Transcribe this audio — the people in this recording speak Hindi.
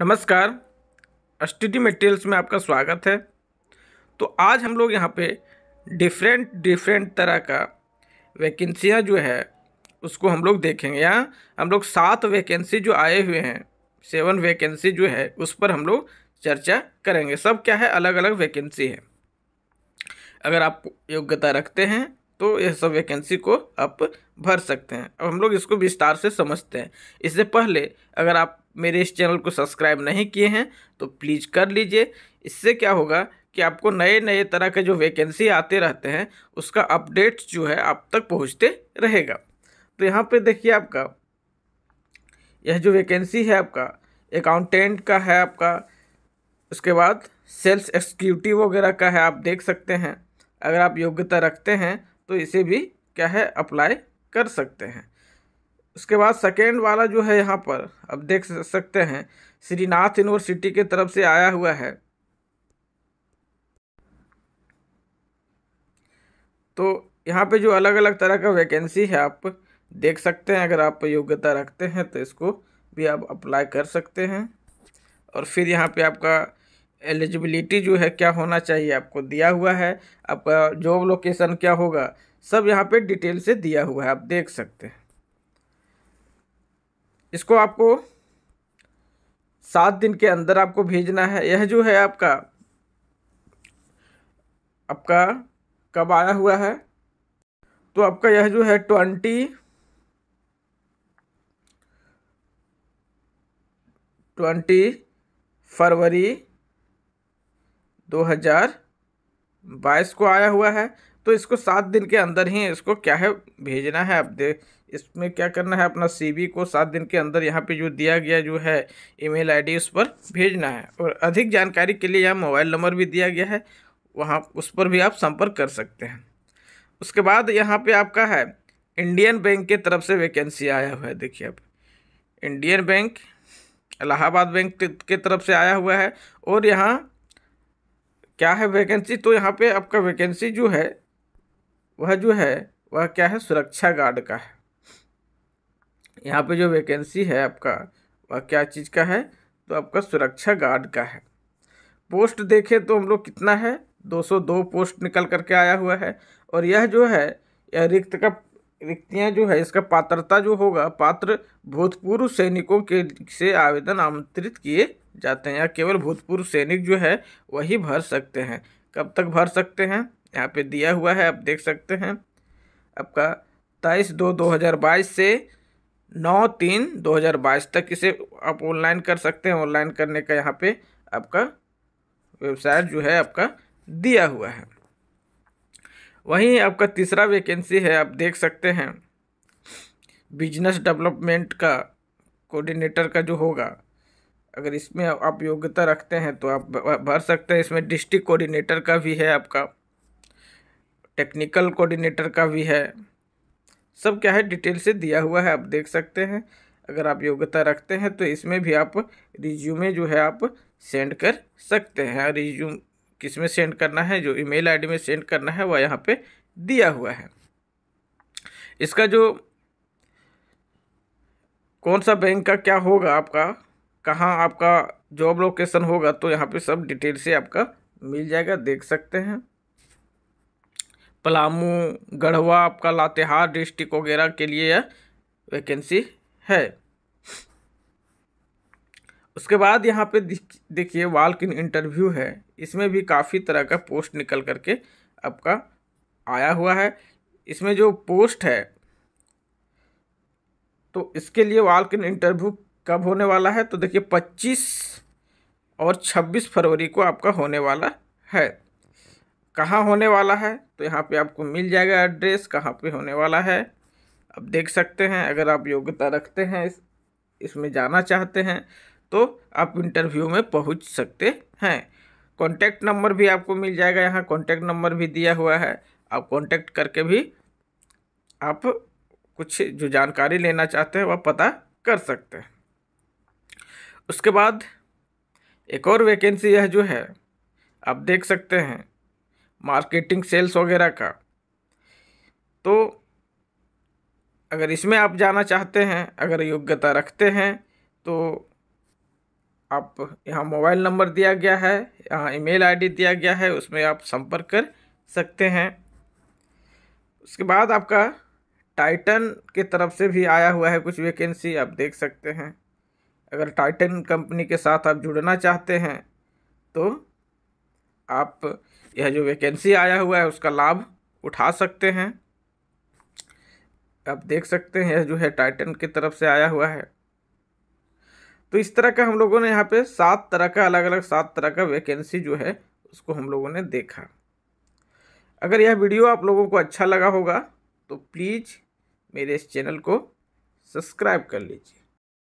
नमस्कार एसटीडी मटेरियल्स में आपका स्वागत है तो आज हम लोग यहाँ पे डिफरेंट डिफरेंट तरह का वैकेंसियाँ जो है उसको हम लोग देखेंगे यहाँ हम लोग सात वैकेंसी जो आए हुए हैं सेवन वैकेंसी जो है उस पर हम लोग चर्चा करेंगे सब क्या है अलग अलग वैकेंसी है अगर आप योग्यता रखते हैं तो यह सब वैकेंसी को आप भर सकते हैं अब हम लोग इसको विस्तार से समझते हैं इससे पहले अगर आप मेरे इस चैनल को सब्सक्राइब नहीं किए हैं तो प्लीज़ कर लीजिए इससे क्या होगा कि आपको नए नए तरह के जो वैकेंसी आते रहते हैं उसका अपडेट्स जो है आप तक पहुँचते रहेगा तो यहाँ पर देखिए आपका यह जो वैकेंसी है आपका अकाउंटेंट का है आपका उसके बाद सेल्स एक्सक्यूटिव वगैरह का है आप देख सकते हैं अगर आप योग्यता रखते हैं तो इसे भी क्या है अप्लाई कर सकते हैं उसके बाद सेकेंड वाला जो है यहाँ पर अब देख सकते हैं श्रीनाथ यूनिवर्सिटी के तरफ से आया हुआ है तो यहाँ पे जो अलग अलग तरह का वैकेंसी है आप देख सकते हैं अगर आप योग्यता रखते हैं तो इसको भी आप अप्लाई कर सकते हैं और फिर यहाँ पे आपका एलिजिबिलिटी जो है क्या होना चाहिए आपको दिया हुआ है आपका जॉब लोकेशन क्या होगा सब यहाँ पे डिटेल से दिया हुआ है आप देख सकते हैं इसको आपको सात दिन के अंदर आपको भेजना है यह जो है आपका आपका कब आया हुआ है तो आपका यह जो है ट्वेंटी ट्वेंटी फरवरी दो हज़ार बाईस को आया हुआ है तो इसको सात दिन के अंदर ही इसको क्या है भेजना है अब दे इसमें क्या करना है अपना सीवी को सात दिन के अंदर यहाँ पे जो दिया गया जो है ईमेल आईडी उस पर भेजना है और अधिक जानकारी के लिए यहाँ मोबाइल नंबर भी दिया गया है वहाँ उस पर भी आप संपर्क कर सकते हैं उसके बाद यहाँ पे आपका है इंडियन बैंक के तरफ से वैकेंसी आया हुआ है देखिए अब इंडियन बैंक इलाहाबाद बैंक के तरफ से आया हुआ है और यहाँ क्या है वैकेंसी तो यहाँ पे आपका वैकेंसी जो है वह जो है वह क्या है सुरक्षा गार्ड का है यहाँ पे जो वैकेंसी है आपका वह क्या चीज़ का है तो आपका सुरक्षा गार्ड का है पोस्ट देखें तो हम लोग कितना है 202 पोस्ट निकल करके आया हुआ है और यह जो है यह रिक्त का रिक्तियाँ जो है इसका पात्रता जो होगा पात्र भूतपूर्व सैनिकों के से आवेदन आमंत्रित किए जाते हैं या केवल भूतपूर्व सैनिक जो है वही भर सकते हैं कब तक भर सकते हैं यहाँ पे दिया हुआ है आप देख सकते हैं आपका तेईस दो दो हज़ार बाईस से नौ तीन दो हज़ार बाईस तक इसे आप ऑनलाइन कर सकते हैं ऑनलाइन करने का यहाँ पे आपका वेबसाइट जो है आपका दिया हुआ है वहीं आपका तीसरा वैकेंसी है आप देख सकते हैं बिजनेस डेवलपमेंट का कोऑर्डिनेटर का जो होगा अगर इसमें आप योग्यता रखते हैं तो आप भर सकते हैं इसमें डिस्ट्रिक्ट कोऑर्डिनेटर का भी है आपका टेक्निकल कोऑर्डिनेटर का भी है सब क्या है डिटेल से दिया हुआ है आप देख सकते हैं अगर आप योग्यता रखते हैं तो इसमें भी आप रिज्यूमे जो है आप सेंड कर सकते हैं हाँ, रिज्यूम किस में सेंड करना है जो ईमेल आईडी में सेंड करना है वह यहाँ पे दिया हुआ है इसका जो कौन सा बैंक का क्या होगा आपका कहाँ आपका जॉब लोकेशन होगा तो यहाँ पे सब डिटेल से आपका मिल जाएगा देख सकते हैं पलामू गढ़वा आपका लातेहार डिस्ट्रिक्ट वगैरह के लिए यह वैकेंसी है उसके बाद यहाँ पे देखिए वाल्क इन इंटरव्यू है इसमें भी काफ़ी तरह का पोस्ट निकल करके आपका आया हुआ है इसमें जो पोस्ट है तो इसके लिए वाल्क इन इंटरव्यू कब होने वाला है तो देखिए पच्चीस और छब्बीस फरवरी को आपका होने वाला है कहाँ होने वाला है तो यहाँ पे आपको मिल जाएगा एड्रेस कहाँ पे होने वाला है आप देख सकते हैं अगर आप योग्यता रखते हैं इस इसमें जाना चाहते हैं तो आप इंटरव्यू में पहुँच सकते हैं कॉन्टैक्ट नंबर भी आपको मिल जाएगा यहाँ कॉन्टैक्ट नंबर भी दिया हुआ है आप कॉन्टैक्ट करके भी आप कुछ जो जानकारी लेना चाहते हैं वह पता कर सकते हैं उसके बाद एक और वैकेंसी यह जो है आप देख सकते हैं मार्केटिंग सेल्स वगैरह का तो अगर इसमें आप जाना चाहते हैं अगर योग्यता रखते हैं तो आप यहाँ मोबाइल नंबर दिया गया है यहाँ ईमेल आईडी दिया गया है उसमें आप संपर्क कर सकते हैं उसके बाद आपका टाइटन के तरफ से भी आया हुआ है कुछ वैकेंसी आप देख सकते हैं अगर टाइटन कंपनी के साथ आप जुड़ना चाहते हैं तो आप यह जो वैकेंसी आया हुआ है उसका लाभ उठा सकते हैं आप देख सकते हैं यह जो है टाइटन की तरफ से आया हुआ है तो इस तरह का हम लोगों ने यहाँ पे सात तरह का अलग अलग सात तरह का वैकेंसी जो है उसको हम लोगों ने देखा अगर यह वीडियो आप लोगों को अच्छा लगा होगा तो प्लीज़ मेरे इस चैनल को सब्सक्राइब कर लीजिए